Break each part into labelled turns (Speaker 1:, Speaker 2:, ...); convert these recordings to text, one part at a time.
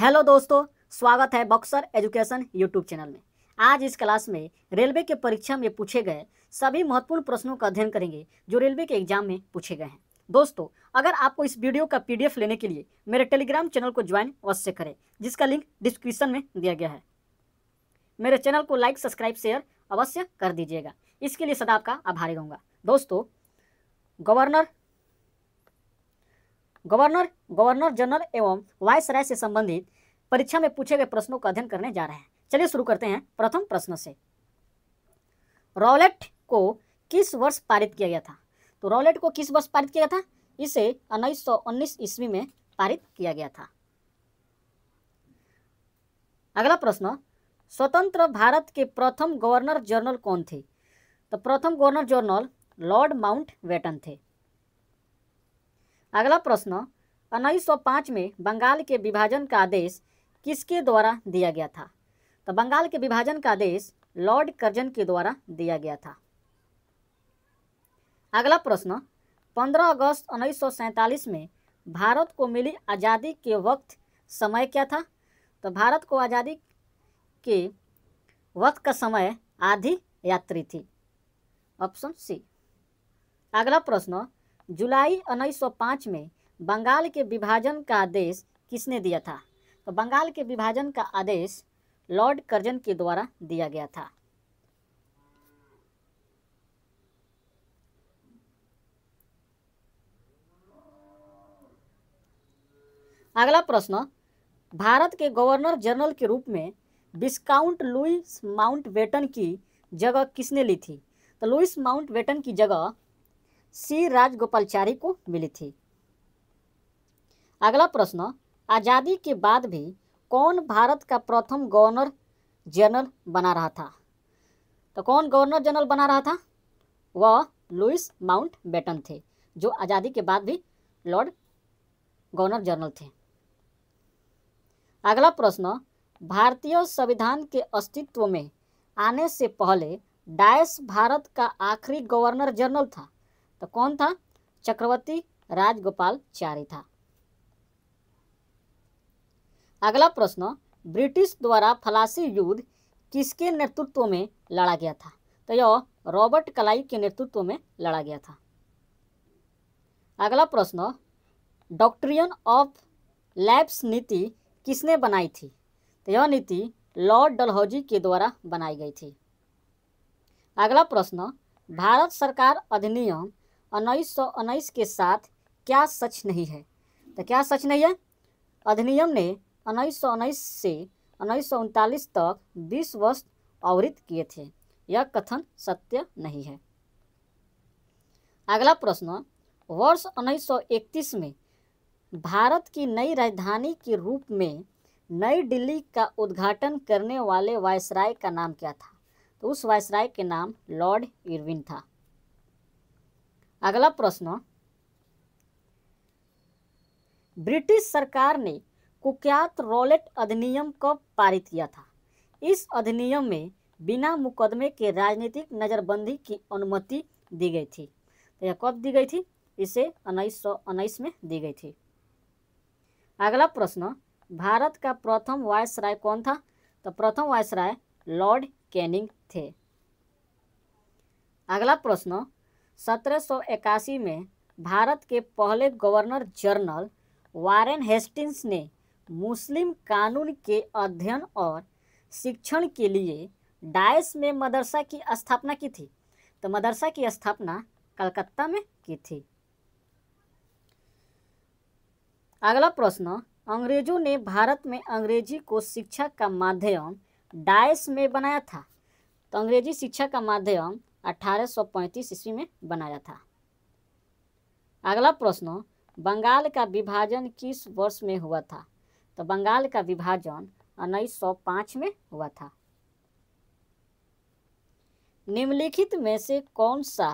Speaker 1: hello दोस्तों स्वागत है बॉक्सर एजुकेशन यूट्यूब चैनल में आज इस क्लास में रेलवे के परीक्षा में पूछे गए सभी महत्वपूर्ण प्रश्नों का अध्ययन करेंगे जो रेलवे के एग्जाम में पूछे गए हैं दोस्तों अगर आपको इस वीडियो का पीडीएफ लेने के लिए मेरे टेलीग्राम चैनल को ज्वाइन अवश्य करें जिसका लिंक डिस्क्रिप्शन में दिया गया है मेरे चैनल को लाइक सब्सक्राइब शेयर अवश्य कर दीजिएगा इसके लिए सदा आपका आभारी रहूँगा दोस्तों गवर्नर गवर्नर गवर्नर जनरल एवं वाइस राय से संबंधित परीक्षा में पूछे गए प्रश्नों का अध्ययन करने जा रहे हैं चलिए शुरू करते हैं प्रथम प्रश्न से रॉलेट को किस वर्ष पारित किया गया था तो रॉलेट को किस वर्ष पारित किया गया था इसे उन्नीस सौ उन्नीस ईस्वी में पारित किया गया था अगला प्रश्न स्वतंत्र भारत के प्रथम गवर्नर जनरल कौन थे तो प्रथम governor general lord Mountbatten थे अगला प्रश्न उन्नीस में बंगाल के विभाजन का आदेश किसके द्वारा दिया गया था तो बंगाल के विभाजन का आदेश लॉर्ड कर्जन के द्वारा दिया गया था अगला प्रश्न 15 अगस्त उन्नीस में भारत को मिली आज़ादी के वक्त समय क्या था तो भारत को आज़ादी के वक्त का समय आधी यात्री थी ऑप्शन सी अगला प्रश्न जुलाई 1905 में बंगाल के विभाजन का आदेश किसने दिया था तो बंगाल के विभाजन का आदेश लॉर्ड कर्जन के द्वारा दिया गया था अगला प्रश्न भारत के गवर्नर जनरल के रूप में विस्काउंट लुइस माउंटबेटन की जगह किसने ली थी तो लुइस माउंटबेटन की जगह सी राजगोपालचारी को मिली थी अगला प्रश्न आज़ादी के बाद भी कौन भारत का प्रथम गवर्नर जनरल बना रहा था तो कौन गवर्नर जनरल बना रहा था वह लुइस माउंट बेटन थे जो आज़ादी के बाद भी लॉर्ड गवर्नर जनरल थे अगला प्रश्न भारतीय संविधान के अस्तित्व में आने से पहले डायस भारत का आखिरी गवर्नर जनरल था तो कौन था चक्रवर्ती राजगोपालचारी था अगला प्रश्न ब्रिटिश द्वारा फलासी युद्ध किसके नेतृत्व में लड़ा गया था तो यह रॉबर्ट कलाई के नेतृत्व में लड़ा गया था अगला प्रश्न डॉक्ट्रियन ऑफ लैब्स नीति किसने बनाई थी तो यह नीति लॉर्ड डलहौजी के द्वारा बनाई गई थी अगला प्रश्न भारत सरकार अधिनियम उन्नीस सौ उन्नीस के साथ क्या सच नहीं है तो क्या सच नहीं है अधिनियम ने उन्नीस सौ उन्नीस से उन्नीस सौ उनतालीस तक बीस वर्ष आवृत किए थे यह कथन सत्य नहीं है अगला प्रश्न वर्ष 1931 में भारत की नई राजधानी के रूप में नई दिल्ली का उद्घाटन करने वाले वायसराय का नाम क्या था तो उस वायसराय के नाम लॉर्ड इरविन था अगला प्रश्न ब्रिटिश सरकार ने कुख्यात रॉलेट अधिनियम कब पारित किया था इस अधिनियम में बिना मुकदमे के राजनीतिक नज़रबंदी की अनुमति दी गई थी तो यह कब दी गई थी इसे उन्नीस सौ उन्नीस में दी गई थी अगला प्रश्न भारत का प्रथम वायसराय कौन था तो प्रथम वायसराय लॉर्ड कैनिंग थे अगला प्रश्न सत्रह में भारत के पहले गवर्नर जनरल वारेन हेस्टिंग्स ने मुस्लिम कानून के अध्ययन और शिक्षण के लिए डाइस में मदरसा की स्थापना की थी तो मदरसा की स्थापना कलकत्ता में की थी अगला प्रश्न अंग्रेजों ने भारत में अंग्रेजी को शिक्षा का माध्यम डाइस में बनाया था तो अंग्रेजी शिक्षा का माध्यम 1835 ईस्वी में बनाया था अगला प्रश्न बंगाल का विभाजन किस वर्ष में हुआ था तो बंगाल का विभाजन 1905 में हुआ था निम्नलिखित में से कौन सा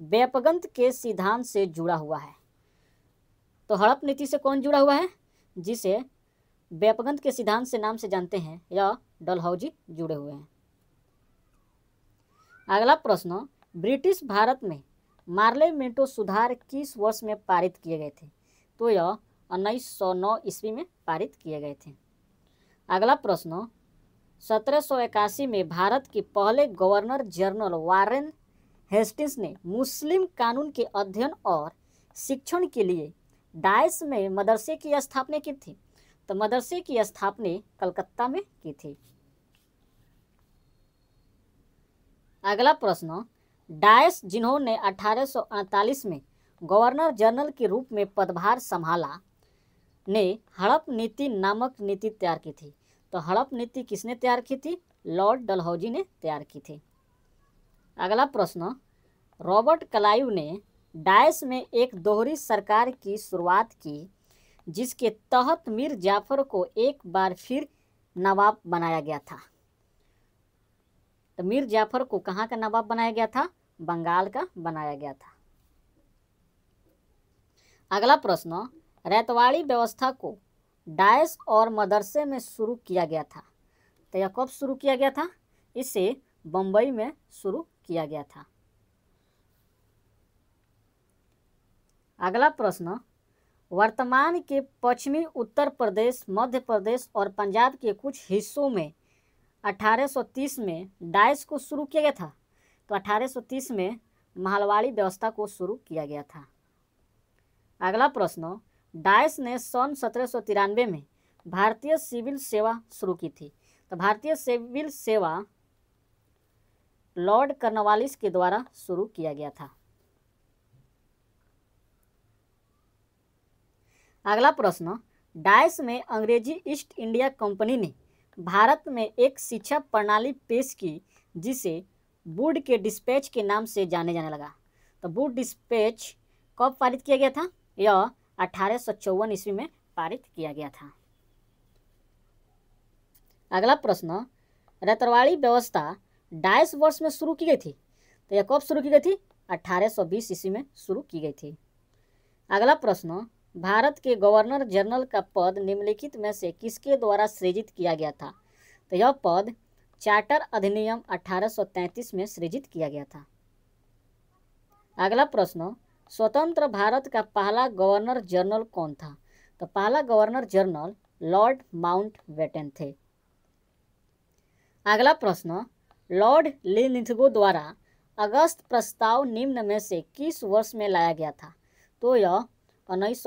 Speaker 1: व्यापगंत के सिद्धांत से जुड़ा हुआ है तो हड़प नीति से कौन जुड़ा हुआ है जिसे व्यापगंत के सिद्धांत से नाम से जानते हैं या डलहौजी जुड़े हुए हैं अगला प्रश्न ब्रिटिश भारत में मार्ले मिंटो सुधार किस वर्ष में पारित किए गए थे तो यह उन्नीस सौ नौ ईस्वी में पारित किए गए थे अगला प्रश्न सत्रह सौ इक्यासी में भारत के पहले गवर्नर जनरल वारेन हेस्टिंग्स ने मुस्लिम कानून के अध्ययन और शिक्षण के लिए डाइस में मदरसे की स्थापना की थी तो मदरसे की स्थापना कलकत्ता में की थी अगला प्रश्न डायस जिन्होंने 1848 में गवर्नर जनरल के रूप में पदभार संभाला ने हड़प नीति नामक नीति तैयार की थी तो हड़प नीति किसने तैयार की थी लॉर्ड डलहौजी ने तैयार की थी अगला प्रश्न रॉबर्ट कलाइव ने डायस में एक दोहरी सरकार की शुरुआत की जिसके तहत मीर जाफर को एक बार फिर नवाब बनाया गया था तो मीर जाफर को कहाँ का नवाब बनाया गया था बंगाल का बनाया गया था अगला प्रश्न रैतवाड़ी व्यवस्था को डायस और मदरसे में शुरू किया गया था तो यह कब शुरू किया गया था इसे बम्बई में शुरू किया गया था अगला प्रश्न वर्तमान के पश्चिमी उत्तर प्रदेश मध्य प्रदेश और पंजाब के कुछ हिस्सों में 1830 में डाइस को शुरू किया गया था तो 1830 में महलवाड़ी व्यवस्था को शुरू किया गया था अगला प्रश्न डाइस ने सन सत्रह में भारतीय सिविल सेवा शुरू की थी तो भारतीय सिविल सेवा लॉर्ड कर्नवालिस के द्वारा शुरू किया गया था अगला प्रश्न डाइस में अंग्रेजी ईस्ट इंडिया कंपनी ने भारत में एक शिक्षा प्रणाली पेश की जिसे बुड के डिस्पैच के नाम से जाने जाने लगा तो बुड डिस्पैच कब पारित किया गया था यह अठारह सौ चौवन ईस्वी में पारित किया गया था अगला प्रश्न रतरवाड़ी व्यवस्था डाइस वर्ष में शुरू की गई थी तो यह कब शुरू की गई थी 1820 ईस्वी में शुरू की गई थी अगला प्रश्न भारत के गवर्नर जनरल का पद निम्नलिखित में से किसके द्वारा सृजित किया गया था तो यह पद चार्टर अधिनियम 1833 में सृजित किया गया था अगला प्रश्न स्वतंत्र भारत का पहला गवर्नर जनरल कौन था तो पहला governor general lord Mountbatten थे अगला प्रश्न लॉर्ड लिनिथगो द्वारा अगस्त प्रस्ताव निम्न में से किस वर्ष में लाया गया था तो यह उन्नीस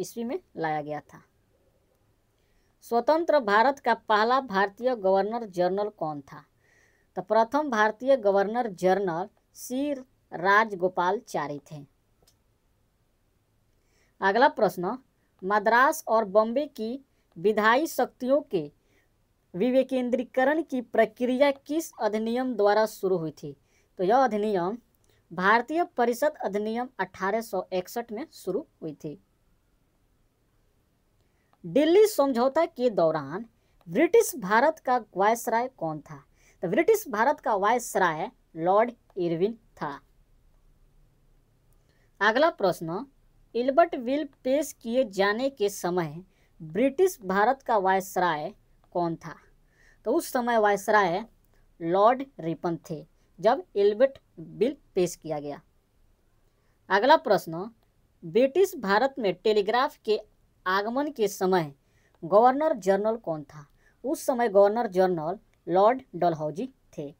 Speaker 1: ईस्वी में लाया गया था स्वतंत्र भारत का पहला भारतीय गवर्नर जनरल कौन था तो प्रथम भारतीय गवर्नर जनरल सी राजगोपालचारी थे अगला प्रश्न मद्रास और बॉम्बे की विधायी शक्तियों के विवेकेंद्रीकरण की प्रक्रिया किस अधिनियम द्वारा शुरू हुई थी तो यह अधिनियम भारतीय परिषद अधिनियम 1861 में शुरू हुई थी दिल्ली समझौता के दौरान ब्रिटिश भारत का वायसराय कौन था तो ब्रिटिश भारत का वायसराय लॉर्ड इरविन था अगला प्रश्न इल्बर्ट विल पेश किए जाने के समय ब्रिटिश भारत का वायसराय कौन था तो उस समय वायसराय लॉर्ड रिपन थे जब इल्बर्ट बिल पेश किया गया अगला प्रश्न ब्रिटिश भारत में टेलीग्राफ के आगमन के समय गवर्नर जनरल कौन था उस समय गवर्नर जनरल लॉर्ड डलहौजी थे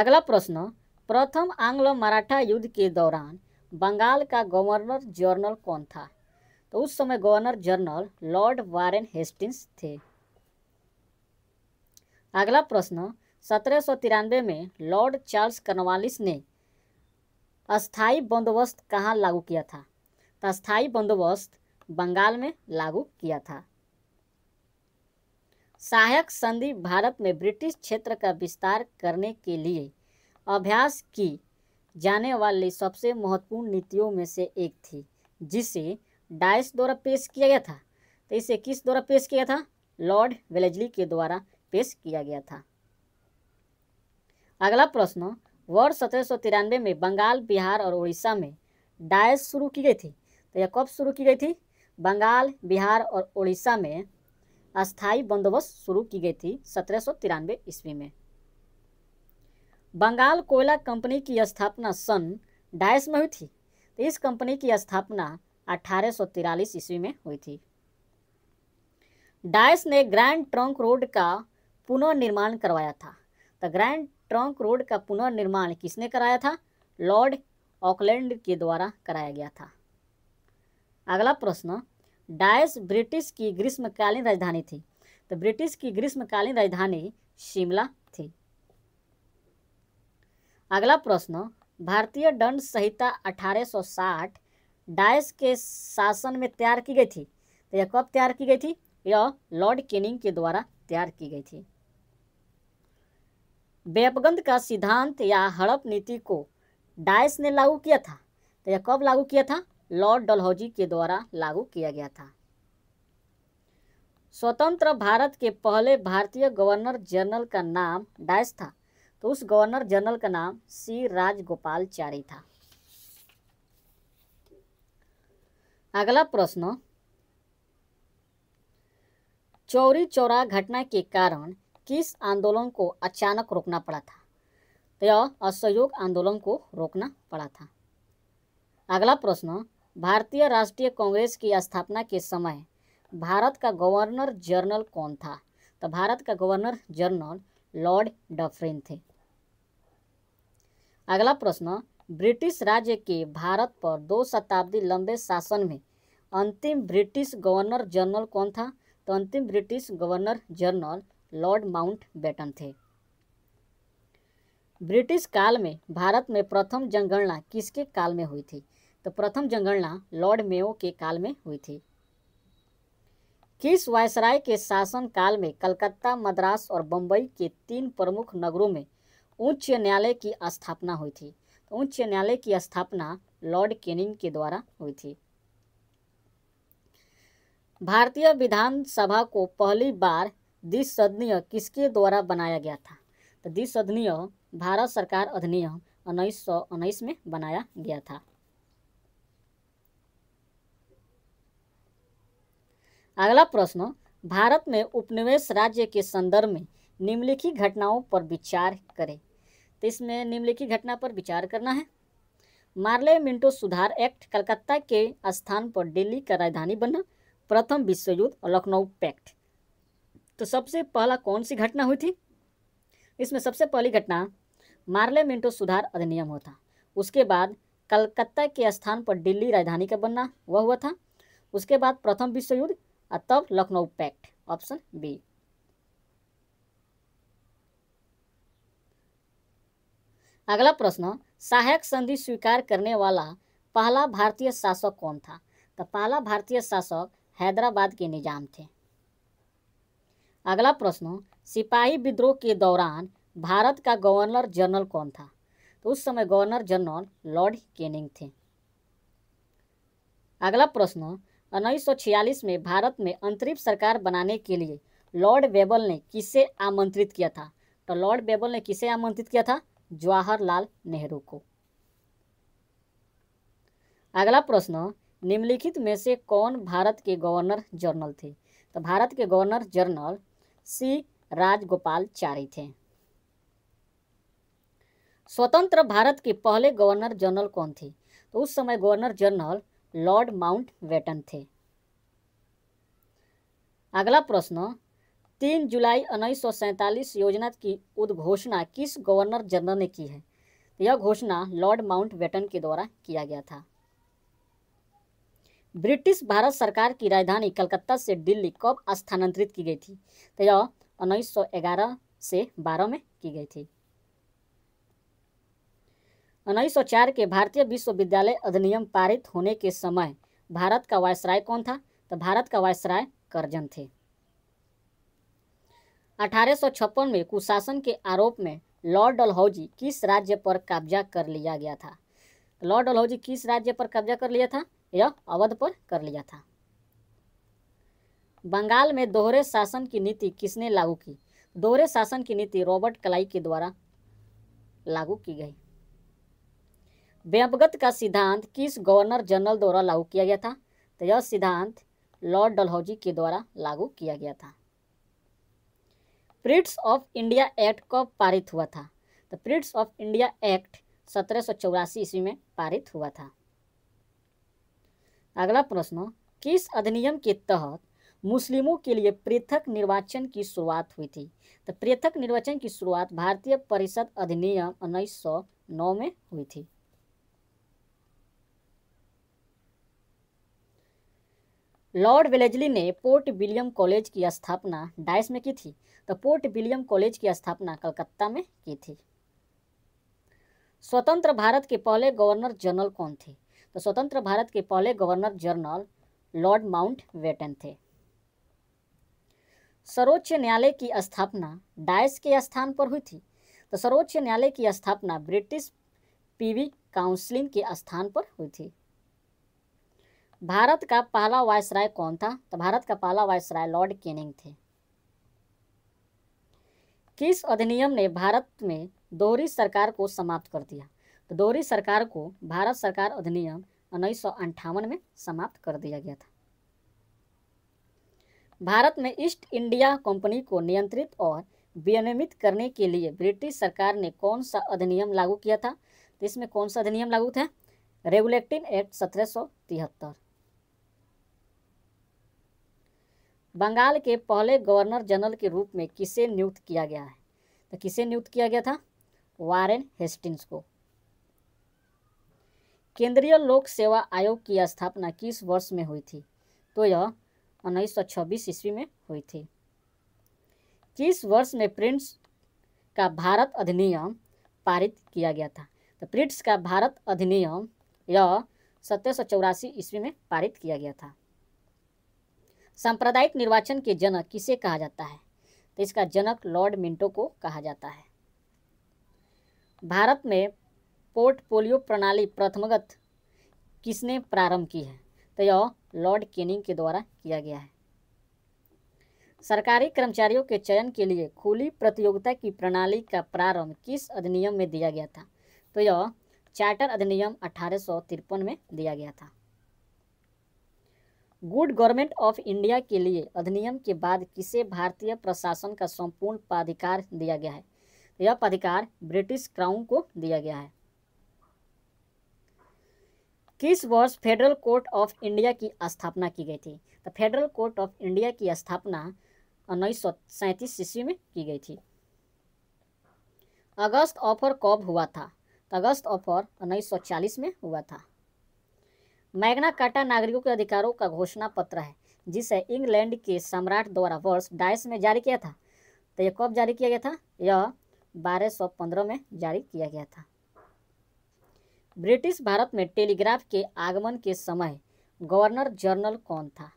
Speaker 1: अगला प्रश्न प्रथम आंग्ल मराठा युद्ध के दौरान बंगाल का गवर्नर जनरल कौन था तो उस समय governor general lord Warren Hastings थे अगला प्रश्न सत्रह में लॉर्ड चार्ल्स कर्नवालिस ने अस्थाई बंदोबस्त कहाँ लागू किया था तो अस्थाई बंदोबस्त बंगाल में लागू किया था सहायक संधि भारत में ब्रिटिश क्षेत्र का विस्तार करने के लिए अभ्यास की जाने वाली सबसे महत्वपूर्ण नीतियों में से एक थी जिसे डाइस द्वारा पेश किया गया था तो इसे किस द्वारा पेश किया था लॉर्ड वेलेजली के द्वारा पेश किया गया था अगला प्रश्न वर्ष सत्रह में बंगाल बिहार और उड़ीसा में डायस शुरू की गई थी तो यह कब शुरू की गई थी बंगाल बिहार और उड़ीसा में अस्थाई बंदोबस्त शुरू की गई थी सत्रह सौ तिरानवे ईस्वी में बंगाल कोयला कंपनी की स्थापना सन डायस में हुई थी तो इस कंपनी की स्थापना अठारह सौ तिरालीस ईस्वी में हुई थी डायस ने ग्रैंड ट्रंक रोड का पुनर्निर्माण करवाया था तो ग्रैंड ट्रंक रोड का पुनर्निर्माण किसने कराया था लॉर्ड ऑकलैंड के द्वारा कराया गया था अगला प्रश्न डायस ब्रिटिश की ग्रीष्मकालीन राजधानी थी तो ब्रिटिश की ग्रीष्मकालीन राजधानी शिमला थी अगला प्रश्न भारतीय दंड संहिता 1860 डायस के शासन में तैयार की गई थी तो यह कब तैयार की गई थी यह लॉर्ड केनिंग के द्वारा तैयार की गई थी व्यपगंध का सिद्धांत या हड़प नीति को डायस ने लागू किया था तो यह कब लागू किया था लॉर्ड डलहौजी के द्वारा लागू किया गया था स्वतंत्र भारत के पहले भारतीय गवर्नर जनरल का नाम डायस था तो उस गवर्नर जनरल का नाम सी राजगोपालचारी था अगला प्रश्न चौरी चौरा घटना के कारण किस आंदोलन को अचानक रोकना पड़ा था तो यह असहयोग आंदोलन को रोकना पड़ा था अगला प्रश्न भारतीय राष्ट्रीय कांग्रेस की स्थापना के समय भारत का गवर्नर जनरल कौन था तो भारत का गवर्नर जनरल लॉर्ड डफरिन थे अगला प्रश्न ब्रिटिश राज्य के भारत पर दो शताब्दी लंबे शासन में अंतिम ब्रिटिश गवर्नर जनरल कौन था तो अंतिम British governor general lord Mountbatten थे ब्रिटिश काल में भारत में प्रथम जनगणना किसके काल में हुई थी तो प्रथम जनगणना लॉर्ड मेयो के काल में हुई थी किस वायसराय के शासन काल में कलकत्ता मद्रास और बम्बई के तीन प्रमुख नगरों में उच्च न्यायालय की स्थापना हुई थी तो उच्च न्यायालय की स्थापना लॉर्ड केनिंग के द्वारा हुई थी भारतीय विधानसभा को पहली बार दिस सदनीय किसके द्वारा बनाया गया था तो दिस सदनीय भारत सरकार अधिनियम उन्नीस सौ उन्नीस में बनाया गया था अगला प्रश्न भारत में उपनिवेश राज्य के संदर्भ में निम्नलिखित घटनाओं पर विचार करें तो इसमें निम्नलिखित घटना पर विचार करना है मार्ले मिंटो सुधार एक्ट कलकत्ता के स्थान पर दिल्ली का राजधानी बनना प्रथम विश्व युद्ध और लखनऊ पैक्ट तो सबसे पहला कौन सी घटना हुई थी इसमें सबसे पहली घटना मार्ले मिंटो सुधार अधिनियम हुआ था उसके बाद कलकत्ता के स्थान पर दिल्ली राजधानी का बनना वह हुआ था उसके बाद प्रथम विश्व युद्ध और तब लखनऊ पैक्ट ऑप्शन बी अगला प्रश्न सहायक संधि स्वीकार करने वाला पहला भारतीय शासक कौन था तो पहला भारतीय शासक हैदराबाद के निजाम थे अगला प्रश्न सिपाही विद्रोह के दौरान भारत का गवर्नर जनरल कौन था तो उस समय गवर्नर जनरल लॉर्ड केनिंग थे अगला प्रश्न उन्नीस में भारत में अंतरिम सरकार बनाने के लिए लॉर्ड बेबल ने किसे आमंत्रित किया था तो लॉर्ड बेबल ने किसे आमंत्रित किया था जवाहरलाल नेहरू को अगला प्रश्न निम्नलिखित में से कौन भारत के गवर्नर जनरल थे तो भारत के गवर्नर जनरल श्री राजगोपालचारी थे स्वतंत्र भारत के पहले गवर्नर जनरल कौन थे तो उस समय governor general lord Mountbatten थे अगला प्रश्न तीन जुलाई उन्नीस योजना की उद्घोषणा किस गवर्नर जनरल ने की है यह घोषणा लॉर्ड माउंट वेटन के द्वारा किया गया था ब्रिटिश भारत सरकार की राजधानी कलकत्ता से दिल्ली कब स्थानांतरित की गई थी तो यह उन्नीस से 12 में की गई थी उन्नीस के भारतीय विश्वविद्यालय अधिनियम पारित होने के समय भारत का वायसराय कौन था तो भारत का वायसराय करजन थे अठारह में कुशासन के आरोप में लॉर्ड डलहौजी किस राज्य पर कब्जा कर लिया गया था लॉर्ड डलहौजी किस राज्य पर कब्जा कर लिया था यह अवध पर कर लिया था बंगाल में दोहरे शासन की नीति किसने लागू की दोहरे शासन की नीति रॉबर्ट कलाई के द्वारा लागू की गई व्यवगत का सिद्धांत किस गवर्नर जनरल द्वारा लागू किया गया था तो यह सिद्धांत लॉर्ड डलहौजी के द्वारा लागू किया गया था प्रिट्स ऑफ इंडिया एक्ट कब पारित हुआ था तो प्रिट्स ऑफ इंडिया एक्ट सत्रह ईस्वी में पारित हुआ था अगला प्रश्न किस अधिनियम के तहत मुस्लिमों के लिए पृथक निर्वाचन की शुरुआत हुई थी तो पृथक निर्वाचन की शुरुआत भारतीय परिषद अधिनियम 1909 में हुई थी लॉर्ड वेलेजली ने पोर्ट विलियम कॉलेज की स्थापना डाइस में की थी तो पोर्ट विलियम कॉलेज की स्थापना कलकत्ता में की थी स्वतंत्र भारत के पहले गवर्नर जनरल कौन थे तो स्वतंत्र भारत के पहले governor general lord Mountbatten थे सर्वोच्च न्यायालय की स्थापना डायस के स्थान पर हुई थी तो सर्वोच्च न्यायालय की स्थापना ब्रिटिश पीवी काउंसिलिंग के स्थान पर हुई थी भारत का पहला वायसराय कौन था तो भारत का पहला वायसराय लॉर्ड केनिंग थे किस अधिनियम ने भारत में दोहरी सरकार को समाप्त कर दिया तो दोहरी सरकार को भारत सरकार अधिनियम उन्नीस में समाप्त कर दिया गया था भारत में ईस्ट इंडिया कंपनी को नियंत्रित और विनियमित करने के लिए ब्रिटिश सरकार ने कौन सा अधिनियम लागू किया था तो इसमें कौन सा अधिनियम लागू था रेगुलेटिंग एक्ट सत्रह बंगाल के पहले गवर्नर जनरल के रूप में किसे नियुक्त किया गया है तो किसे नियुक्त किया गया था वारेन हेस्टिंग्स को केंद्रीय लोक सेवा आयोग की स्थापना किस वर्ष में हुई थी तो यह उन्नीस सौ छब्बीस ईस्वी में हुई थी किस वर्ष में प्रिंट्स का भारत अधिनियम पारित किया गया था तो प्रिंट्स का भारत अधिनियम यह सत्रह सौ चौरासी ईस्वी में पारित किया गया था सांप्रदायिक निर्वाचन के जनक किसे कहा जाता है तो इसका जनक लॉर्ड मिंटो को कहा जाता है भारत में पोर्टफोलियो प्रणाली प्रथमगत किसने प्रारंभ की है तो यह लॉर्ड केनिंग के द्वारा किया गया है सरकारी कर्मचारियों के चयन के लिए खुली प्रतियोगिता की प्रणाली का प्रारंभ किस अधिनियम में दिया गया था तो यह चार्टर अधिनियम अठारह में दिया गया था गुड गवर्नमेंट ऑफ इंडिया के लिए अधिनियम के बाद किसे भारतीय प्रशासन का संपूर्ण पाधिकार दिया गया है तो यह प्राधिकार ब्रिटिश क्राउन को दिया गया है किस वर्ष फेडरल कोर्ट ऑफ इंडिया की स्थापना की गई थी तो फेडरल कोर्ट ऑफ इंडिया की स्थापना उन्नीस सौ सैंतीस ईस्वी में की गई थी अगस्त ऑफर कब हुआ था तो अगस्त ऑफर उन्नीस सौ चालीस में हुआ था मैग्ना काटा नागरिकों के अधिकारों का घोषणा पत्र है जिसे इंग्लैंड के सम्राट द्वारा वर्ष डाइस में जारी किया था तो यह कब जारी किया गया था यह बारह सौ पंद्रह में जारी किया गया था ब्रिटिश भारत में टेलीग्राफ के आगमन के समय गवर्नर जनरल कौन था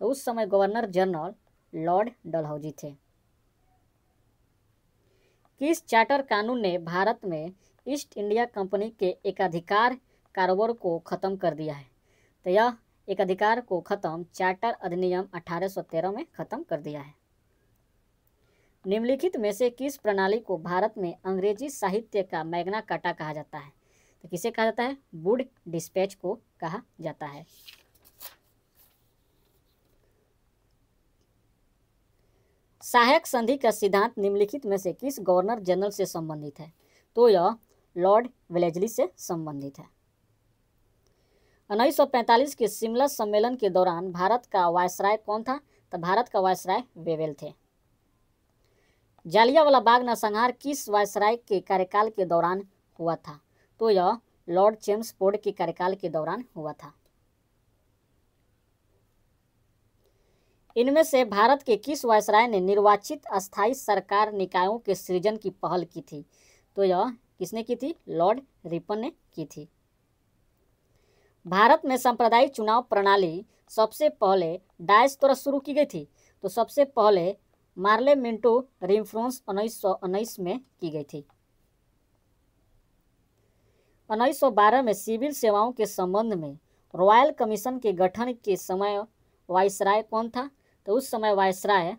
Speaker 1: तो उस समय गवर्नर जनरल लॉर्ड डलहौजी थे किस चार्टर कानून ने भारत में ईस्ट इंडिया कंपनी के एकाधिकार कारोबार को ख़त्म कर दिया है तो यह एकाधिकार को ख़त्म चार्टर अधिनियम 1813 में ख़त्म कर दिया है निम्नलिखित में से किस प्रणाली को भारत में अंग्रेजी साहित्य का मैग्ना काटा कहा जाता है तो किसे कहा जाता है वुड डिस्पैच को कहा जाता है सहायक संधि का सिद्धांत निम्नलिखित में से किस गवर्नर जनरल से संबंधित है तो यह लॉर्ड वेलेजली से संबंधित है उन्नीस के शिमला सम्मेलन के दौरान भारत का वायसराय कौन था तो भारत का वायसराय वेवेल थे जालियावाला बाग नरसंहार किस वायसराय के कार्यकाल के दौरान हुआ था तो यह लॉर्ड चेम्स फोर्ड के कार्यकाल के दौरान हुआ था इनमें से भारत के किस वायसराय ने निर्वाचित अस्थाई सरकार निकायों के सृजन की पहल की थी तो यह किसने की थी लॉर्ड रिपन ने की थी भारत में सांप्रदायिक चुनाव प्रणाली सबसे पहले डायस द्वारा शुरू की गई थी तो सबसे पहले मार्ले मिंटो रिम्फ्रोंस उन्नीस में की गई थी उन्नीस में सिविल सेवाओं के संबंध में रॉयल कमीशन के गठन के समय वायसराय कौन था तो उस समय वायसराय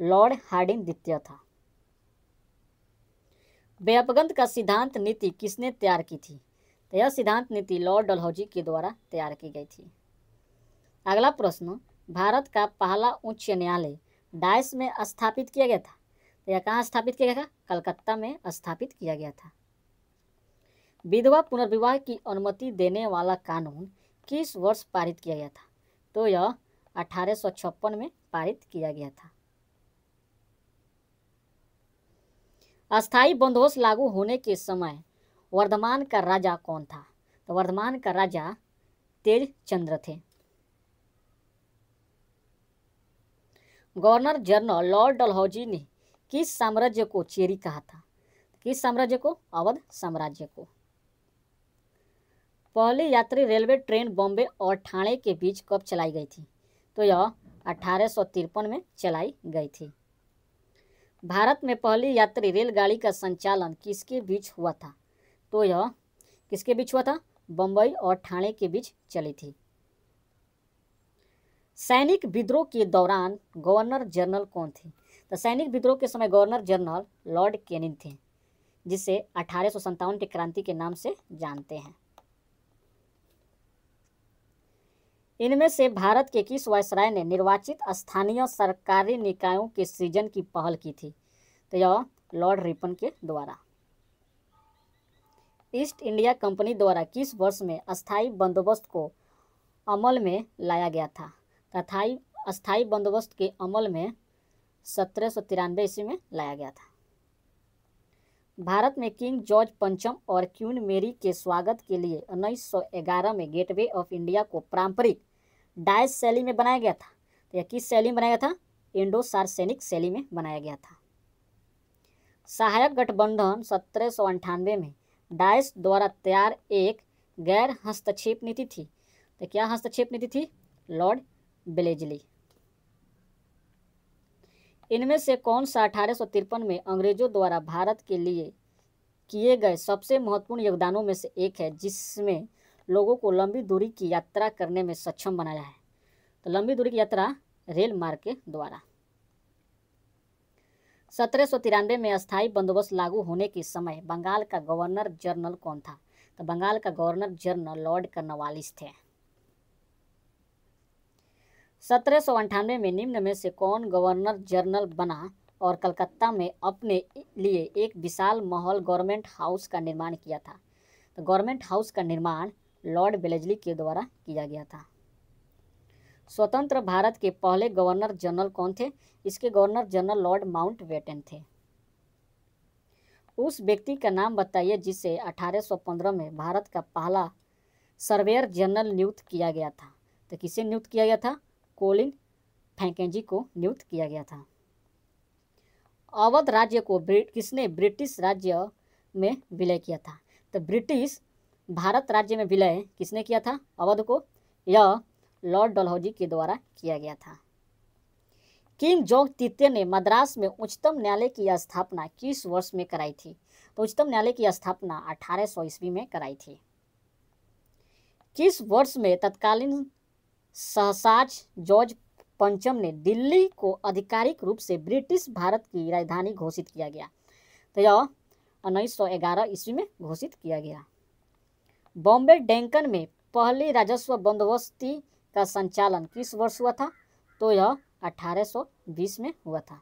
Speaker 1: लॉर्ड हार्डिंग द्वितीय था व्यापगंत का सिद्धांत नीति किसने तैयार की थी तो यह सिद्धांत नीति लॉर्ड डलहौजी के द्वारा तैयार की गई थी अगला प्रश्न भारत का पहला उच्च न्यायालय डाइस में स्थापित किया गया था तो यह कहाँ स्थापित किया गया था कलकत्ता में स्थापित किया गया था विधवा पुनर्विवाह की अनुमति देने वाला कानून किस वर्ष पारित किया गया था तो यह अठारह में पारित किया गया था अस्थाई बंदोबस्त लागू होने के समय वर्धमान का राजा कौन था तो वर्धमान का राजा तेज चंद्र थे गवर्नर जनरल लॉर्ड डलहौजी ने किस साम्राज्य को चेरी कहा था किस साम्राज्य को अवध साम्राज्य को पहली यात्री रेलवे ट्रेन बॉम्बे और ठाणे के बीच कब चलाई गई थी तो यह अठारह में चलाई गई थी भारत में पहली यात्री रेलगाड़ी का संचालन किसके बीच हुआ था तो यह किसके बीच हुआ था बम्बई और ठाणे के बीच चली थी सैनिक विद्रोह के दौरान गवर्नर जनरल कौन थे तो सैनिक विद्रोह के समय गवर्नर जनरल लॉर्ड केनिन थे जिसे अठारह के क्रांति के नाम से जानते हैं इनमें से भारत के किस वायसराय ने निर्वाचित स्थानीय सरकारी निकायों के सृजन की पहल की थी तो यह लॉर्ड रिपन के द्वारा ईस्ट इंडिया कंपनी द्वारा किस वर्ष में अस्थायी बंदोबस्त को अमल में लाया गया था तथाई अस्थायी बंदोबस्त के अमल में सत्रह सौ तिरानवे ईस्वी में लाया गया था भारत में किंग जॉर्ज पंचम और क्वीन मेरी के स्वागत के लिए उन्नीस सौ ग्यारह में गेटवे ऑफ इंडिया को पारंपरिक डाइस शैली में बनाया गया था तो यह किस शैली में बनाया गया था इंडो सार्सैनिक शैली में बनाया गया था सहायक गठबंधन सत्रह में डाइस द्वारा तैयार एक गैर हस्तक्षेप नीति थी तो क्या हस्तक्षेप नीति थी लॉर्ड बेलेजली इनमें से कौन सा अठारह में अंग्रेजों द्वारा भारत के लिए किए गए सबसे महत्वपूर्ण योगदानों में से एक है जिसमें लोगों को लंबी दूरी की यात्रा करने में सक्षम बनाया है तो लंबी दूरी की यात्रा रेल मार्ग के द्वारा सत्रह सौ तिरानवे में अस्थायी बंदोबस्त लागू होने के समय बंगाल का गवर्नर जनरल कौन था तो बंगाल का गवर्नर जनरल लॉर्ड कर्नवालिस थे सत्रह सौ अंठानवे में निम्न में से कौन गवर्नर जनरल बना और कलकत्ता में अपने लिए एक विशाल महल गवर्नमेंट हाउस का निर्माण किया था तो गवर्नमेंट हाउस का निर्माण लॉर्ड बेलेजली के द्वारा किया गया था स्वतंत्र भारत के पहले गवर्नर जनरल कौन थे इसके governor general lord Mountbatten थे उस व्यक्ति का नाम बताइए जिसे 1815 में भारत का पहला सर्वेयर जनरल नियुक्त किया गया था तो किसे नियुक्त किया गया था कोलिन फैंकेजी को नियुक्त किया गया था अवध राज्य को ब्रिट किसने ब्रिटिश राज्य में विलय किया था तो ब्रिटिश भारत राज्य में विलय किसने किया था अवध को यह लॉर्ड डलहौजी के द्वारा किया गया था किंग जोग तृतीय ने मद्रास में उच्चतम न्यायालय की स्थापना किस वर्ष में कराई थी तो उच्चतम न्यायालय की स्थापना 1800 ईस्वी में कराई थी किस वर्ष में तत्कालीन सहसाज जॉर्ज पंचम ने दिल्ली को आधिकारिक रूप से ब्रिटिश भारत की राजधानी घोषित किया गया तो यह उन्नीस सौ ईस्वी में घोषित किया गया बॉम्बे डेंकन में पहली राजस्व बंदोबस्ती का संचालन किस वर्ष हुआ था तो यह 1820 में हुआ था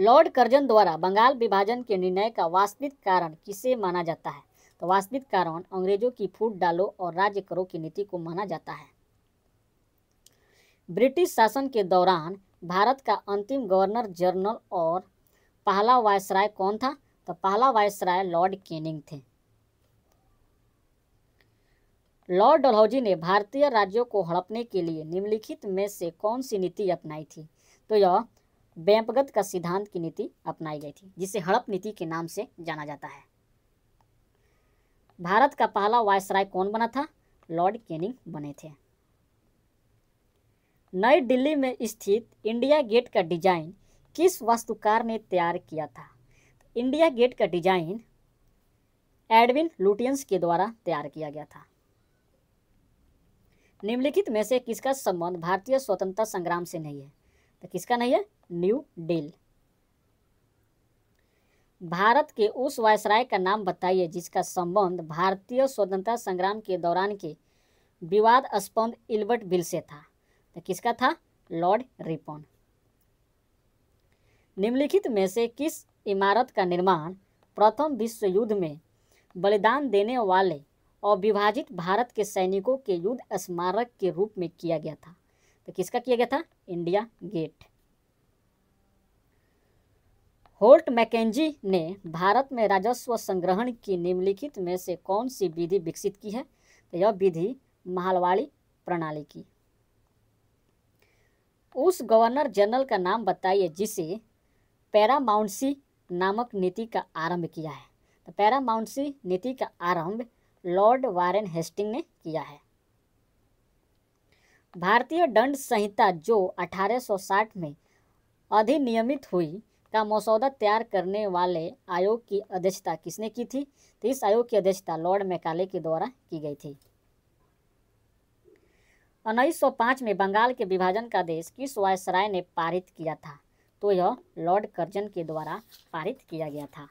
Speaker 1: लॉर्ड कर्जन द्वारा बंगाल विभाजन के निर्णय का वास्तविक कारण किसे माना जाता है तो वास्तविक कारण अंग्रेजों की फूट डालो और राज्य करो की नीति को माना जाता है ब्रिटिश शासन के दौरान भारत का अंतिम गवर्नर जनरल और पहला वायसराय कौन था तो पहला वायसराय लॉर्ड केनिंग थे लॉर्ड डलहौजी ने भारतीय राज्यों को हड़पने के लिए निम्नलिखित में से कौन सी नीति अपनाई थी तो यह बैंपगत का सिद्धांत की नीति अपनाई गई थी जिसे हड़प नीति के नाम से जाना जाता है भारत का पहला वायसराय कौन बना था लॉर्ड कैनिंग बने थे नई दिल्ली में स्थित इंडिया गेट का डिजाइन किस वास्तुकार ने तैयार किया था इंडिया गेट का डिजाइन एडविन लुटियंस के द्वारा तैयार किया गया था निम्नलिखित में से किसका संबंध भारतीय स्वतंत्रता संग्राम से नहीं है तो किसका नहीं है न्यू डील भारत के उस वायसराय का नाम बताइए जिसका संबंध भारतीय स्वतंत्रता संग्राम के दौरान के विवाद स्पंद इल्बर्ट बिल से था तो किसका था लॉर्ड रिपोन निम्नलिखित में से किस इमारत का निर्माण प्रथम विश्व युद्ध में बलिदान देने वाले और विभाजित भारत के सैनिकों के युद्ध स्मारक के रूप में किया गया था तो किसका किया गया था इंडिया गेट होल्ट मैकेजी ने भारत में राजस्व संग्रहण की निम्नलिखित में से कौन सी विधि विकसित की है तो यह विधि महालवाड़ी प्रणाली की उस गवर्नर जनरल का नाम बताइए जिसे पैरामाउंसी नामक नीति का आरंभ किया है तो पैरामाउंसी नीति का आरंभ लॉर्ड वारेन हेस्टिंग ने किया है भारतीय दंड संहिता जो 1860 में अधिनियमित हुई का मसौदा तैयार करने वाले आयोग की अध्यक्षता किसने की थी तो इस आयोग की अध्यक्षता लॉर्ड मैकाले के द्वारा की गई थी 1905 में बंगाल के विभाजन का देश किस वायसराय ने पारित किया था तो यह लॉर्ड कर्जन के द्वारा पारित किया गया था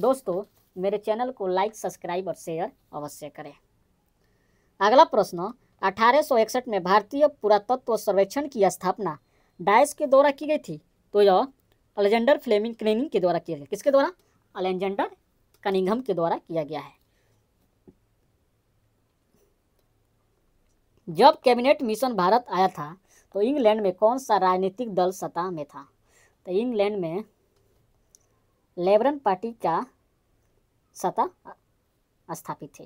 Speaker 1: दोस्तों मेरे चैनल को लाइक सब्सक्राइब और शेयर अवश्य करें अगला प्रश्न अठारह में भारतीय पुरातत्व सर्वेक्षण की स्थापना डाइस के द्वारा की गई थी तो यह अलेजेंडर फ्लेमिंग क्लेनिंग के द्वारा किया गया किसके द्वारा अलेजेंडर कनिंगम के द्वारा किया गया है जब कैबिनेट मिशन भारत आया था तो इंग्लैंड में कौन सा राजनीतिक दल सत्ता में था तो इंग्लैंड में लेबरन पार्टी का सत्ता स्थापित थे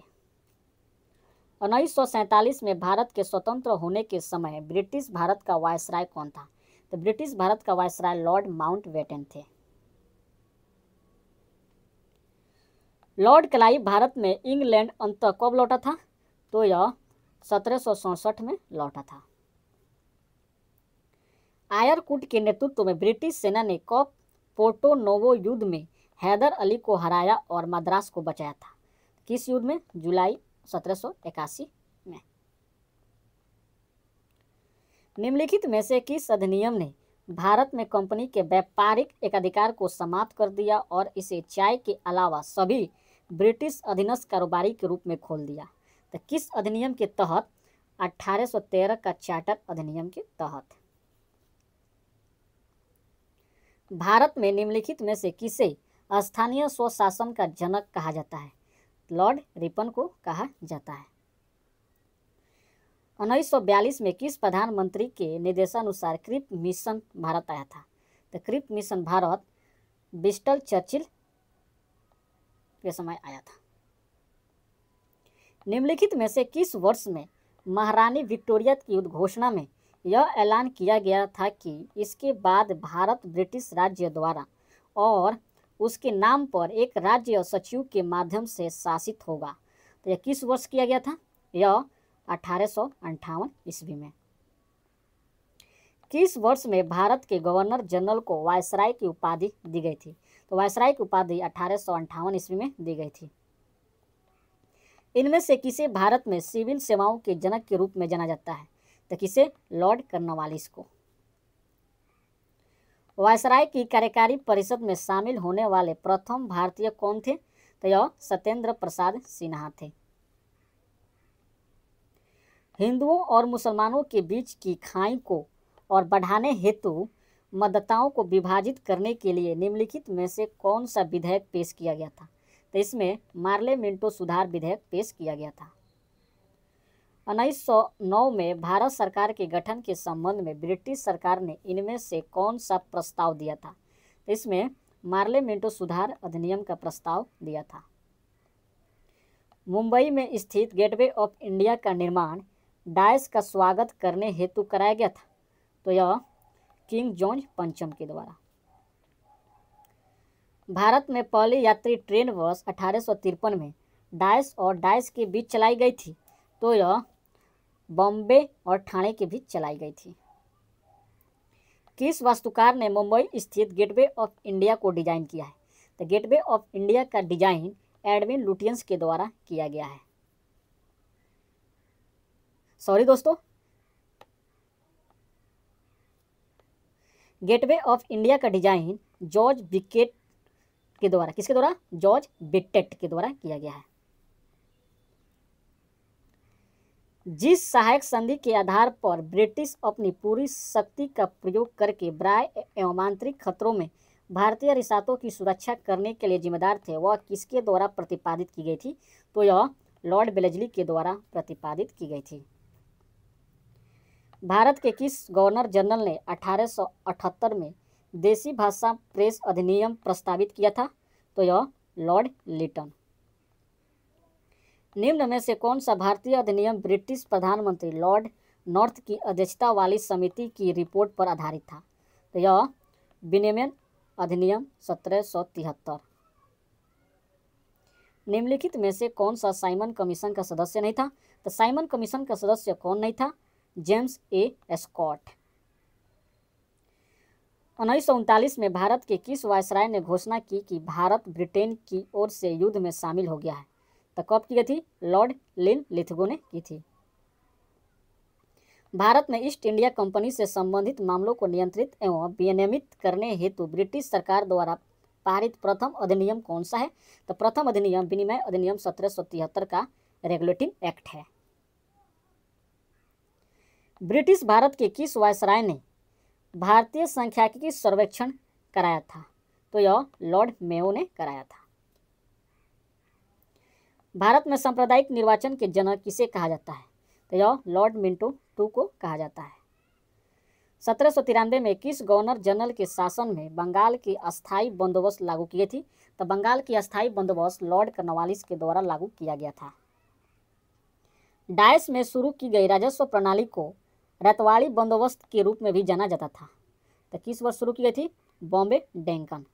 Speaker 1: उन्नीस में भारत के स्वतंत्र होने के समय ब्रिटिश भारत का वायसराय कौन था तो ब्रिटिश भारत का वायसराय लॉर्ड माउंट थे लॉर्ड क्लाइव भारत में इंग्लैंड अंत कब लौटा था तो यह सत्रह में लौटा था आयरकुट के नेतृत्व में ब्रिटिश सेना ने कब पोर्टो नोवो युद्ध में हैदर अली को हराया और मद्रास को बचाया था किस युद्ध में जुलाई सत्रह में निम्नलिखित में से किस अधिनियम ने भारत में कंपनी के व्यापारिक एकाधिकार को समाप्त कर दिया और इसे चाय के अलावा सभी ब्रिटिश अधीनस्थ कारोबारी के रूप में खोल दिया तो किस अधिनियम के तहत 1813 का चार्टर अधिनियम के तहत भारत में निम्नलिखित में से किसे स्थानीय स्वशासन का जनक कहा जाता है लॉर्ड रिपन को कहा जाता है उन्नीस में किस प्रधानमंत्री के निर्देशानुसार क्रिप मिशन भारत आया था तो Cripps Mission Bharat Winston Churchill के समय आया था निम्नलिखित में से किस वर्ष में महारानी विक्टोरिया की उद्घोषणा में यह ऐलान किया गया था कि इसके बाद भारत ब्रिटिश राज्य द्वारा और उसके नाम पर एक राज्य सचिव के माध्यम से शासित होगा तो यह किस वर्ष किया गया था यह अठारह सौ ईस्वी में किस वर्ष में भारत के गवर्नर जनरल को वायसराय की उपाधि दी गई थी तो वायसराय की उपाधि अठारह ईस्वी में दी गई थी इनमें से किसे भारत में सिविल सेवाओं के जनक के रूप में जाना जाता है तो किसे लॉर्ड कर्नवालिस को वायसराय की कार्यकारी परिषद में शामिल होने वाले प्रथम भारतीय कौन थे तो यह सत्येंद्र प्रसाद सिन्हा थे हिंदुओं और मुसलमानों के बीच की खाई को और बढ़ाने हेतु मतदाताओं को विभाजित करने के लिए निम्नलिखित में से कौन सा विधेयक पेश किया गया था तो इसमें मार्ले मिंटो सुधार विधेयक पेश किया गया था उन्नीस में भारत सरकार के गठन के संबंध में ब्रिटिश सरकार ने इनमें से कौन सा प्रस्ताव दिया था इसमें मार्लियामेंटो सुधार अधिनियम का प्रस्ताव दिया था मुंबई में स्थित गेटवे ऑफ इंडिया का निर्माण डाइस का स्वागत करने हेतु कराया गया था तो यह किंग जॉर्ज पंचम के द्वारा भारत में पहली यात्री ट्रेन वर्ष अठारह में डाइस और डाइस के बीच चलाई गई थी तो यह बॉम्बे और ठाणे के बीच चलाई गई थी किस वास्तुकार ने मुंबई स्थित गेटवे ऑफ इंडिया को डिजाइन किया है तो गेटवे ऑफ इंडिया का डिजाइन एडविन लुटियंस के द्वारा किया गया है सॉरी दोस्तों गेटवे ऑफ इंडिया का डिजाइन जॉर्ज बिकेट के द्वारा किसके द्वारा जॉर्ज बिटेट के द्वारा किया गया है जिस सहायक संधि के आधार पर ब्रिटिश अपनी पूरी शक्ति का प्रयोग करके ब्राय एवं आंतरिक खतरों में भारतीय रिसातों की सुरक्षा करने के लिए जिम्मेदार थे वह किसके द्वारा प्रतिपादित की गई थी तो यह लॉर्ड बेलेजली के द्वारा प्रतिपादित की गई थी भारत के किस गवर्नर जनरल ने 1878 में देसी भाषा प्रेस अधिनियम प्रस्तावित किया था तो यह लॉर्ड लिटन निम्न में से कौन सा भारतीय अधिनियम ब्रिटिश प्रधानमंत्री लॉर्ड नॉर्थ की अध्यक्षता वाली समिति की रिपोर्ट पर आधारित था तो यह विनियमन अधिनियम सत्रह निम्नलिखित में से कौन सा साइमन कमीशन का सदस्य नहीं था तो साइमन कमीशन का सदस्य कौन नहीं था जेम्स ए स्कॉट उन्नीस में भारत के किस वायसराय ने घोषणा की कि भारत ब्रिटेन की ओर से युद्ध में शामिल हो गया है तो कब की गई थी लॉर्ड लिन लिथगो ने की थी भारत में ईस्ट इंडिया कंपनी से संबंधित मामलों को नियंत्रित एवं विनियमित करने हेतु ब्रिटिश सरकार द्वारा पारित प्रथम अधिनियम कौन सा है तो प्रथम अधिनियम विनिमय अधिनियम सत्रह का रेगुलेटिंग एक्ट है ब्रिटिश भारत के किस वायसराय ने भारतीय संख्याकी सर्वेक्षण कराया था तो यह लॉर्ड मेयो ने कराया था भारत में सांप्रदायिक निर्वाचन के जनक किसे कहा जाता है तो यह लॉर्ड मिंटो टू को कहा जाता है सत्रह सौ तिरानवे में किस गवर्नर जनरल के शासन में बंगाल के अस्थायी बंदोबस्त लागू किए थी तो बंगाल की अस्थायी बंदोबस्त लॉर्ड कर्नवालिस के द्वारा लागू किया गया था डायस में शुरू की गई राजस्व प्रणाली को रतवाड़ी बंदोबस्त के रूप में भी जाना जाता था तो किस वर्ष शुरू की गई थी बॉम्बे डेंकन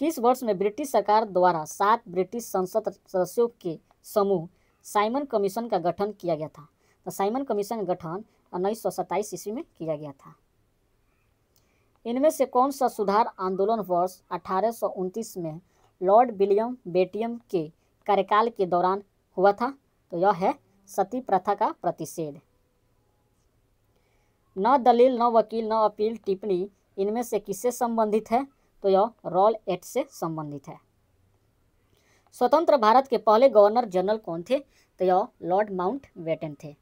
Speaker 1: किस वर्ष में ब्रिटिश सरकार द्वारा सात ब्रिटिश संसद सदस्यों के समूह साइमन कमीशन का गठन किया गया था तो साइमन कमीशन का गठन उन्नीस सौ सत्ताईस ईस्वी में किया गया था इनमें से कौन सा सुधार आंदोलन वर्ष अठारह में लॉर्ड विलियम बेटियम के कार्यकाल के दौरान हुआ था तो यह है सती प्रथा का प्रतिषेध न दलील न वकील न अपील टिप्पणी इनमें से किससे संबंधित है तो यह रॉल एक्ट से संबंधित है स्वतंत्र भारत के पहले गवर्नर जनरल कौन थे तो यह लॉर्ड माउंट वेटन थे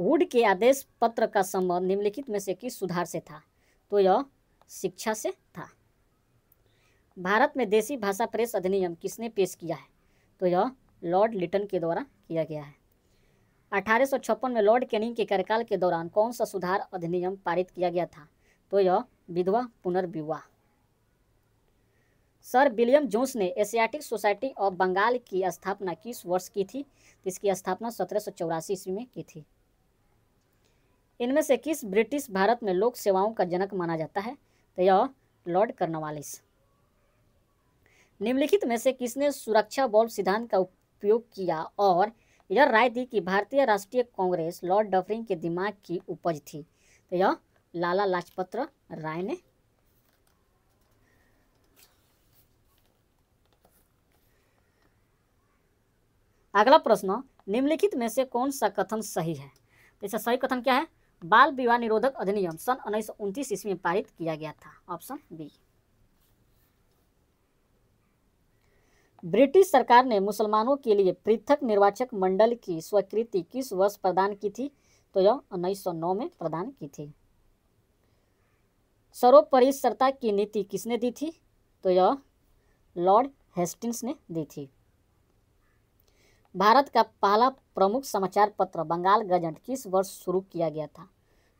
Speaker 1: वुड के आदेश पत्र का संबंध निम्नलिखित में से किस सुधार से था तो यह शिक्षा से था भारत में देसी भाषा प्रेस अधिनियम किसने पेश किया है तो यह लॉर्ड लिटन के द्वारा किया गया है अठारह में लॉर्ड कैनिंग के कार्यकाल के दौरान कौन सा सुधार अधिनियम पारित किया गया था तो यह विधवा पुनर्विवाह सर विलियम जोन्स ने एशियाटिक सोसाइटी ऑफ बंगाल की स्थापना किस वर्ष की थी इसकी स्थापना सत्रह सौ ईस्वी में की थी इनमें से किस ब्रिटिश भारत में लोक सेवाओं का जनक माना जाता है तो यह लॉर्ड कर्नवालिस निम्नलिखित में से किसने सुरक्षा बॉल सिद्धांत का उपयोग किया और यह राय दी कि भारतीय राष्ट्रीय कांग्रेस लॉर्ड डफरिंग के दिमाग की उपज थी तो यह लाला लाजपत राय ने अगला प्रश्न निम्नलिखित में से कौन सा कथन सही है तो इसका सही कथन क्या है बाल विवाह निरोधक अधिनियम सन उन्नीस सौ उनतीस ईस्वी में पारित किया गया था ऑप्शन बी ब्रिटिश सरकार ने मुसलमानों के लिए पृथक निर्वाचक मंडल की स्वीकृति किस वर्ष प्रदान की थी तो यह उन्नीस में प्रदान की थी सरता की नीति किसने दी थी तो यह लॉर्ड हेस्टिंग्स ने दी थी भारत का पहला प्रमुख समाचार पत्र बंगाल गजट किस वर्ष शुरू किया गया था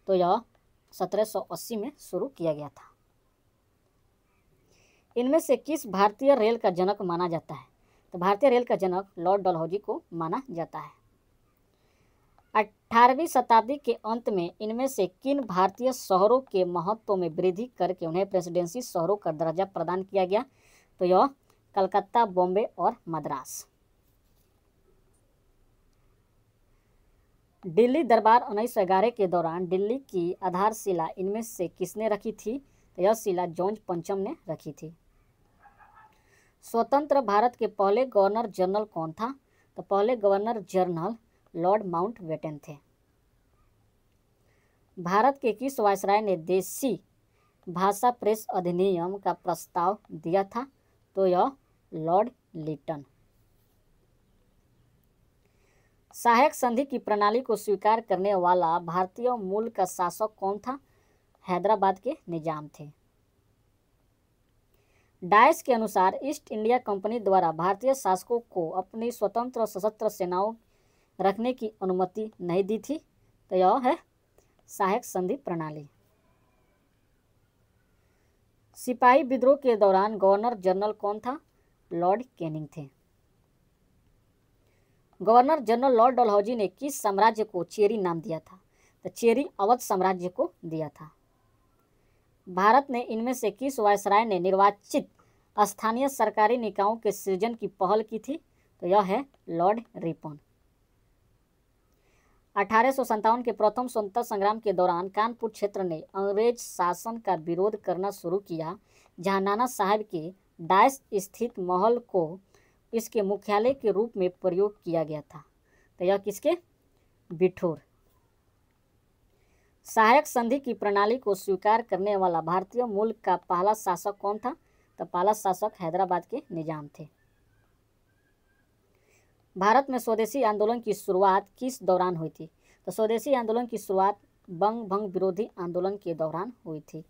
Speaker 1: तो यह 1780 में शुरू किया गया था इनमें से किस भारतीय रेल का जनक माना जाता है तो भारतीय रेल का जनक लॉर्ड डलहौजी को माना जाता है अठारहवीं शताब्दी के अंत में इनमें से किन भारतीय शहरों के महत्व में वृद्धि करके उन्हें प्रेसिडेंसी शहरों का दर्जा प्रदान किया गया तो यह कलकत्ता बॉम्बे और मद्रास दिल्ली दरबार उन्नीस के दौरान दिल्ली की आधारशिला इनमें से किसने रखी थी तो यह शिला जॉर्ज पंचम ने रखी थी स्वतंत्र भारत के पहले गवर्नर जनरल कौन था तो पहले गवर्नर जनरल लॉर्ड माउंटबेटन थे भारत के किस वायसराय ने देसी भाषा प्रेस अधिनियम का प्रस्ताव दिया था तो यह लॉर्ड लिटन सहायक संधि की प्रणाली को स्वीकार करने वाला भारतीय मूल का शासक कौन था हैदराबाद के निजाम थे डाइस के अनुसार ईस्ट इंडिया कंपनी द्वारा भारतीय शासकों को अपनी स्वतंत्र सशस्त्र सेनाओं रखने की अनुमति नहीं दी थी तो यह है सहायक संधि प्रणाली सिपाही विद्रोह के दौरान गवर्नर जनरल कौन था लॉर्ड कैनिंग थे गवर्नर जनरल लॉर्ड डलहौजी ने किस साम्राज्य को चेरी नाम दिया था तो चेरी अवध साम्राज्य को दिया था भारत ने इनमें से किस वायसराय ने निर्वाचित स्थानीय सरकारी निकायों के सृजन की पहल की थी तो यह है लॉर्ड रिपोन अठारह के प्रथम स्वतंत्रता संग्राम के दौरान कानपुर क्षेत्र ने अंग्रेज शासन का विरोध करना शुरू किया जहां नाना साहब के डाइस स्थित महल को इसके मुख्यालय के रूप में प्रयोग किया गया था तो यह किसके बिठोर सहायक संधि की प्रणाली को स्वीकार करने वाला भारतीय मूल का पहला शासक कौन था तो पहला शासक हैदराबाद के निजाम थे भारत में स्वदेशी आंदोलन की शुरुआत किस दौरान हुई थी तो स्वदेशी आंदोलन की शुरुआत बंग भंग विरोधी आंदोलन के दौरान हुई थी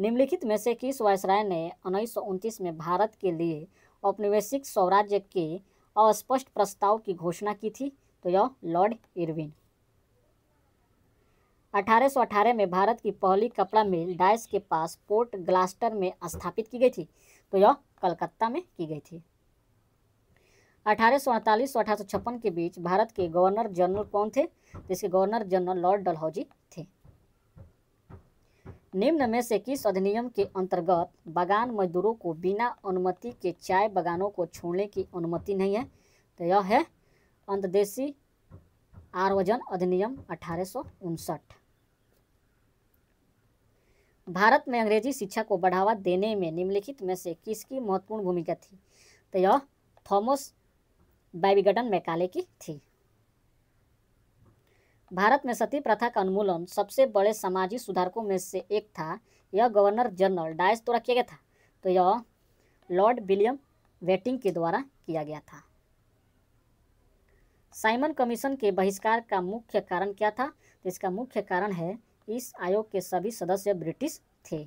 Speaker 1: निम्नलिखित में से किस वायसराय ने उन्नीस में भारत के लिए औपनिवेशिक स्वराज्य के अस्पष्ट प्रस्ताव की घोषणा की थी तो यह लॉर्ड इरविन 1818 में भारत की पहली कपड़ा मिल डाइस के पास पोर्ट ग्लास्टर में स्थापित की गई थी तो यह कलकत्ता में की गई थी अठारह सौ अड़तालीस अठारह सौ छप्पन के बीच भारत के गवर्नर जनरल कौन थे जिसके गवर्नर जनरल लॉर्ड डलहौजी थे निम्न में से किस अधिनियम के अंतर्गत बागान मजदूरों को बिना अनुमति के चाय बागानों को छोड़ने की अनुमति नहीं है तो यह है अंतदेशी आरवजन अधिनियम अठारह भारत में अंग्रेजी शिक्षा को बढ़ावा देने में निम्नलिखित में से किसकी महत्वपूर्ण भूमिका थी तो यह थॉमस बाई विघटन मैकाले की थी भारत में सती प्रथा का उन्मूलन सबसे बड़े सामाजिक सुधारकों में से एक था यह गवर्नर जनरल डायस द्वारा किया गया था तो यह लॉर्ड विलियम वेटिंग के द्वारा किया गया था साइमन कमीशन के बहिष्कार का मुख्य कारण क्या था तो इसका मुख्य कारण है इस आयोग के सभी सदस्य ब्रिटिश थे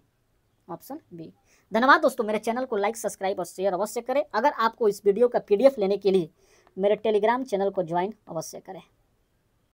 Speaker 1: ऑप्शन बी धन्यवाद दोस्तों मेरे चैनल को लाइक सब्सक्राइब और शेयर अवश्य करें अगर आपको इस वीडियो का पीडीएफ लेने के लिए मेरे टेलीग्राम चैनल को ज्वाइन अवश्य करें